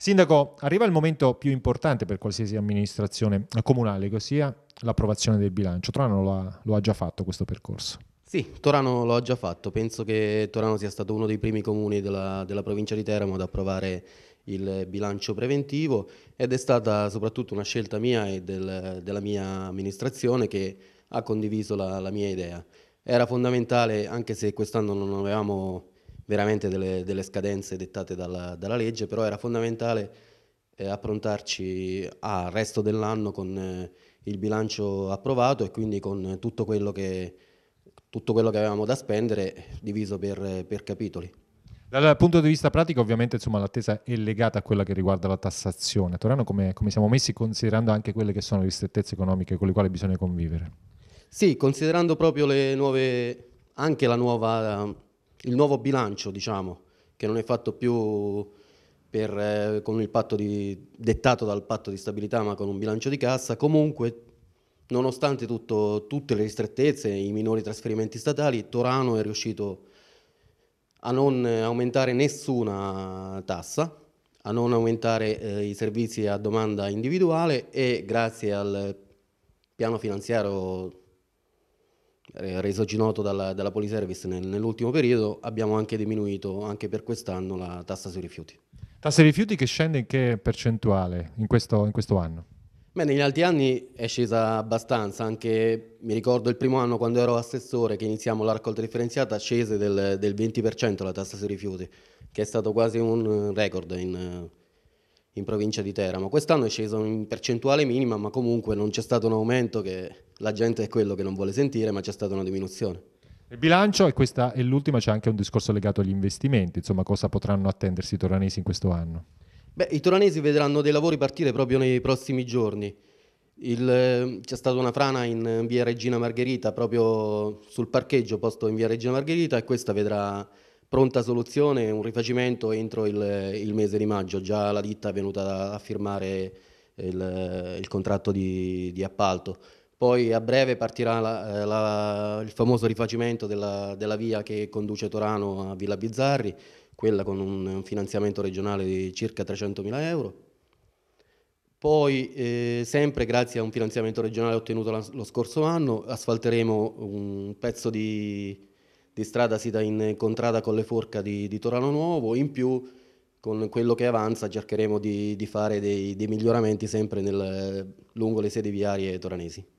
Sindaco, arriva il momento più importante per qualsiasi amministrazione comunale, ossia l'approvazione del bilancio. Torano lo ha, lo ha già fatto questo percorso. Sì, Torano lo ha già fatto, penso che Torano sia stato uno dei primi comuni della, della, provincia di Teramo ad approvare il bilancio preventivo ed è stata soprattutto una scelta mia e del, della mia amministrazione che ha condiviso la, la, mia idea. Era fondamentale, anche se quest'anno non avevamo veramente delle, delle scadenze dettate dalla, dalla, legge, però era fondamentale eh, approntarci al resto dell'anno con eh, il bilancio approvato e quindi con tutto quello che, tutto quello che avevamo da spendere diviso per, per capitoli. Dal punto di vista pratico ovviamente l'attesa è legata a quella che riguarda la tassazione. Torano come, come, siamo messi considerando anche quelle che sono le ristrettezze economiche con le quali bisogna convivere? Sì, considerando proprio le nuove, anche la nuova il nuovo bilancio, diciamo, che non è fatto più per, eh, con il patto di, dettato dal patto di stabilità, ma con un bilancio di cassa, comunque, nonostante tutto, tutte le ristrettezze e i minori trasferimenti statali, Torano è riuscito a non aumentare nessuna tassa, a non aumentare eh, i servizi a domanda individuale e grazie al piano finanziario eh, reso noto dalla, dalla Poliservice nel, nell'ultimo periodo, abbiamo anche diminuito anche per quest'anno la tassa sui rifiuti. Tassa sui rifiuti che scende in che percentuale in questo, in questo anno? Beh, negli altri anni è scesa abbastanza, anche mi ricordo il primo anno quando ero assessore che iniziamo la raccolta differenziata scese del, del 20% la tassa sui rifiuti, che è stato quasi un eh, record in, in provincia di Teramo. Quest'anno è sceso in percentuale minima, ma comunque non c'è stato un aumento che la gente è quello che non vuole sentire, ma c'è stata una diminuzione. Il bilancio e questa è l'ultima, c'è anche un discorso legato agli investimenti, insomma cosa potranno attendersi i toranesi in questo anno? Beh, i toranesi vedranno dei lavori partire proprio nei prossimi giorni. c'è stata una frana in via Regina Margherita, proprio sul parcheggio posto in via Regina Margherita e questa vedrà pronta soluzione, un rifacimento entro il, il, mese di maggio, già la ditta è venuta a firmare il, il contratto di, di, appalto. Poi a breve partirà la, eh, la, il famoso rifacimento della, della, via che conduce Torano a Villa Bizzarri, quella con un, finanziamento regionale di circa 300.000 euro. Poi, eh, sempre grazie a un finanziamento regionale ottenuto lo scorso anno, asfalteremo un pezzo di, di strada si dà in contrada con le forca di, di, Torano Nuovo, in più con quello che avanza cercheremo di, di fare dei, dei, miglioramenti sempre nel, lungo le sedi viarie toranesi.